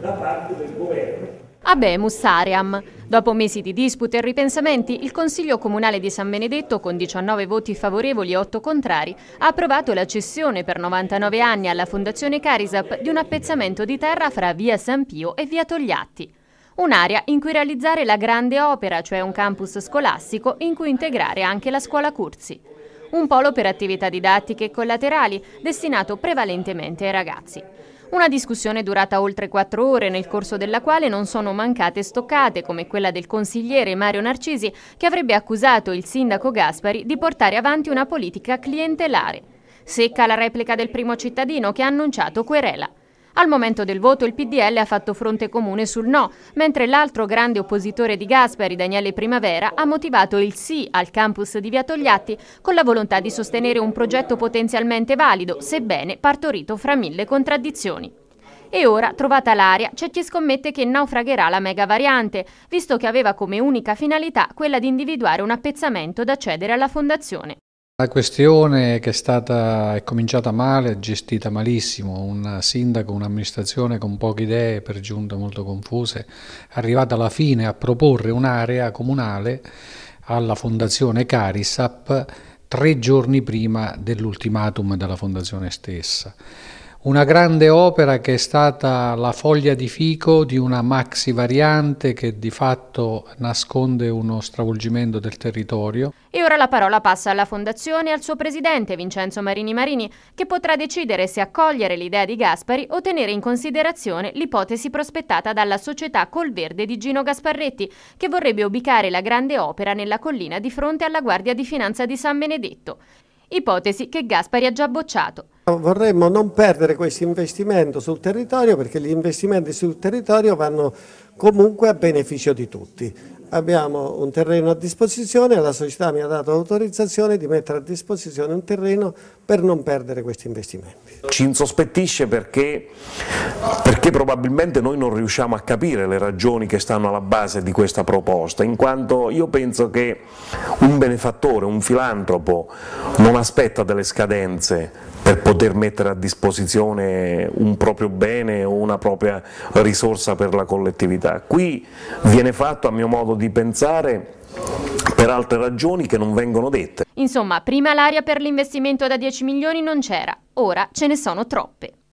da parte del governo. Abemus Ariam. Dopo mesi di dispute e ripensamenti, il Consiglio Comunale di San Benedetto, con 19 voti favorevoli e 8 contrari, ha approvato la cessione per 99 anni alla Fondazione Carisap di un appezzamento di terra fra via San Pio e via Togliatti. Un'area in cui realizzare la grande opera, cioè un campus scolastico in cui integrare anche la scuola Curzi. Un polo per attività didattiche e collaterali, destinato prevalentemente ai ragazzi. Una discussione durata oltre quattro ore, nel corso della quale non sono mancate stoccate, come quella del consigliere Mario Narcisi, che avrebbe accusato il sindaco Gaspari di portare avanti una politica clientelare. Secca la replica del primo cittadino che ha annunciato querela. Al momento del voto il PDL ha fatto fronte comune sul no, mentre l'altro grande oppositore di Gasperi, Daniele Primavera, ha motivato il sì al campus di Via Togliatti con la volontà di sostenere un progetto potenzialmente valido, sebbene partorito fra mille contraddizioni. E ora, trovata l'aria, c'è chi scommette che naufragherà la mega variante, visto che aveva come unica finalità quella di individuare un appezzamento da cedere alla fondazione. La questione che è stata è cominciata male, gestita malissimo, un sindaco, un'amministrazione con poche idee, per giunta molto confuse, è arrivata alla fine a proporre un'area comunale alla fondazione Carisap tre giorni prima dell'ultimatum della fondazione stessa. Una grande opera che è stata la foglia di fico di una maxi variante che di fatto nasconde uno stravolgimento del territorio. E ora la parola passa alla Fondazione e al suo presidente Vincenzo Marini Marini, che potrà decidere se accogliere l'idea di Gaspari o tenere in considerazione l'ipotesi prospettata dalla società Col Verde di Gino Gasparretti, che vorrebbe ubicare la grande opera nella collina di fronte alla Guardia di Finanza di San Benedetto. Ipotesi che Gaspari ha già bocciato. Vorremmo non perdere questo investimento sul territorio perché gli investimenti sul territorio vanno comunque a beneficio di tutti. Abbiamo un terreno a disposizione e la società mi ha dato l'autorizzazione di mettere a disposizione un terreno per non perdere questi investimenti. Ci insospettisce perché, perché probabilmente noi non riusciamo a capire le ragioni che stanno alla base di questa proposta, in quanto io penso che un benefattore, un filantropo non aspetta delle scadenze per poter mettere a disposizione un proprio bene o una propria risorsa per la collettività vita. Qui viene fatto, a mio modo di pensare, per altre ragioni che non vengono dette. Insomma, prima l'aria per l'investimento da 10 milioni non c'era, ora ce ne sono troppe.